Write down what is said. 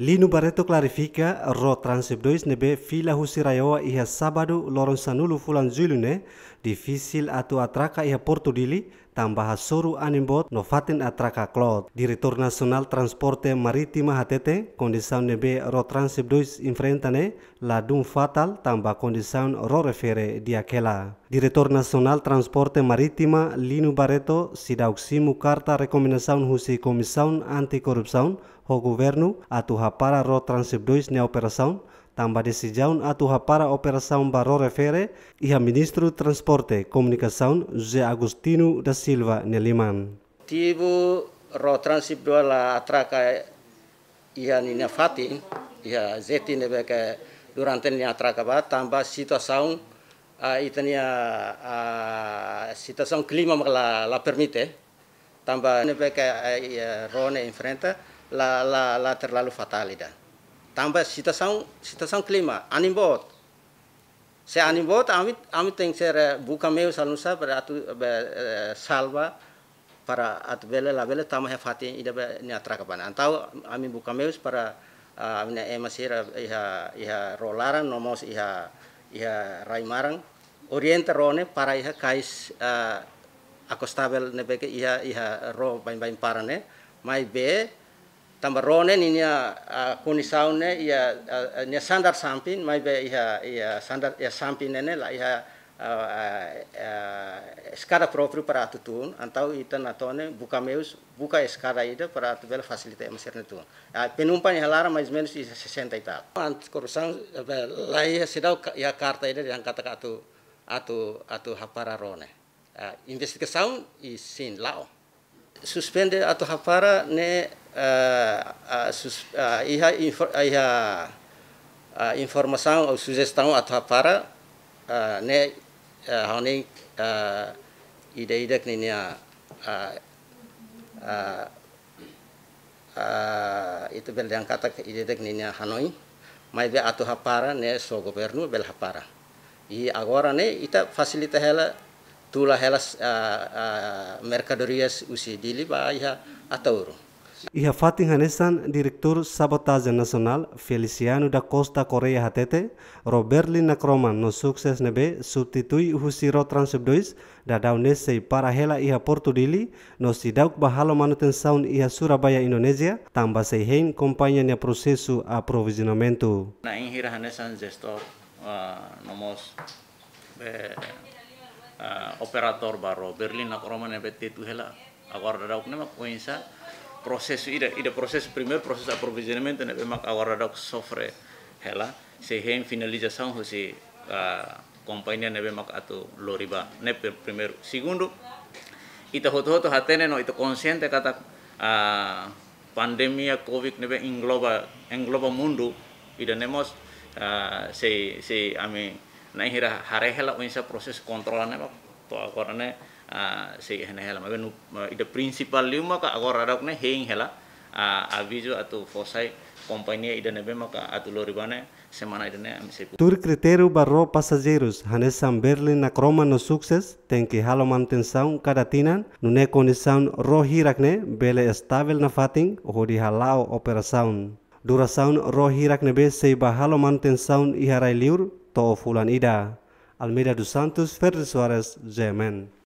Lino Barreto clarifica ro 32 nebe fila husirayawa iha sabado loron sanulu fulan zulune difisil atau atraka iha portu dili tambah suru animbot no fatin atraka clot. Direktur nasional Transporte Maritima HTT, kondisian nebe ro transip 2 enfrentane la dum fatal tambah kondisian ro refere di Direktur Nasional Transporte Maritima Lino Barreto sidauksimu carta recomendação husi Comissão Anticorrupção ho governo atuha para ro transip 2 ne operação Tamba decisão atua para operação Barro refere e a Transporte Comunicação Jose Agustino da Silva Neliman. Tivo ro dua la atraca ia nina fati ia zeti nebe ke durante ni atraca ba tamba situação a itania a situação clima la la permite tamba nebe ke rone enfrenta la la la terlalu fatalidade tambah situação situação clima animbot se animbot amit amit tem ser buka meu salusa e, para atu salva para atu bela la bela tambah fati ida ni atra kapan antau ami buka meu para amina emasira iha iha rolaran nomos iha iha raimarang orienta rone para iha kais akostabel nebeke iha iha ro bain bain parane mai be tamarone ninya kuni saune ia nya sandar sampin mai be ia ia sandar ia sampin nene la ia skara propri para tutun antau ita natone buka meus buka skara ida para tubel facilita emasir netun penumpan ia lara mais menus ia sesenta ita ant korusang la ia sedau ia karta ida yang kata atu atu atu hapara rone investigasaun isin lao suspende atau hapara ne uh, uh, iha, iha a informação ou sugestão a tapara a, ne a, uh, ide ideia que nem a, itu bel yang kata ide ide ninya Hanoi mai be atu hapara ne so gubernur bel hapara i agora ne ita fasilita hela tula hela uh, uh, mercadorias usi dili ba iha atauru ia Fatin direktur sabotase nasional Feliciano da Costa Korea Hatete, Roberto Nacroman no sukses Nebe, substitui Husiro Ciro 2, da daunesei para hela ia Porto Dili, no Sidauk Bahalo Manutenção ia Surabaya, Indonesia, tambah seihen kompanyanya prosesu aprovisionamento. Na inhira Hanesan gestor, uh, nomos, be, uh, operator baro, Berlin Nakroman nebe tetu hela, agora da Dauk nema coinsa, proses ida ida proses primer proses aprovisionamento, né, bem awara dok sofre hela se finalizasaun ho se a kompanya né, bem atu loriba, ne primer Segundo, ita hoto hoto hatene no ita konsiente kata a pandemia covid nebe engloba engloba mundu ida e nemos uh, se se ami na hira harehela unsa proses kontrolane nebe to akorane se hena hela ma benu ida principal liuma ka agora rak ne heng hela abijo atu fosai compañía ida nebe ma ka atu loribane semana ida ne am se tur critério barro passageiros hanesam berlin na croma no success ten que halo manutenção cada tinan nune condição rohi rakne bele estável na fatin hodi halao operação duração rohi rakne be sei ba halo manutenção iharai liur to fulan ida Almeida dos Santos, Ferri Soares, Gemen.